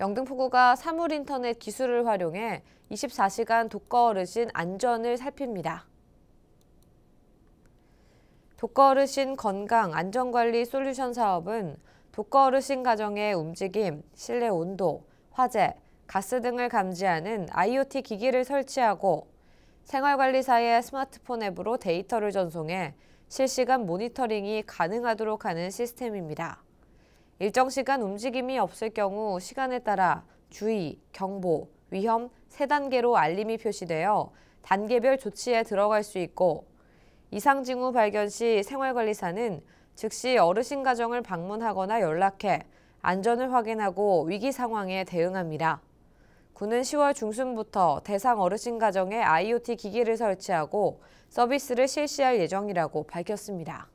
영등포구가 사물인터넷 기술을 활용해 24시간 독거 어르신 안전을 살핍니다. 독거 어르신 건강 안전관리 솔루션 사업은 독거 어르신 가정의 움직임, 실내 온도, 화재, 가스 등을 감지하는 IoT 기기를 설치하고 생활관리사의 스마트폰 앱으로 데이터를 전송해 실시간 모니터링이 가능하도록 하는 시스템입니다. 일정 시간 움직임이 없을 경우 시간에 따라 주의, 경보, 위험 세단계로 알림이 표시되어 단계별 조치에 들어갈 수 있고 이상 징후 발견 시 생활관리사는 즉시 어르신 가정을 방문하거나 연락해 안전을 확인하고 위기 상황에 대응합니다. 군은 10월 중순부터 대상 어르신 가정에 IoT 기기를 설치하고 서비스를 실시할 예정이라고 밝혔습니다.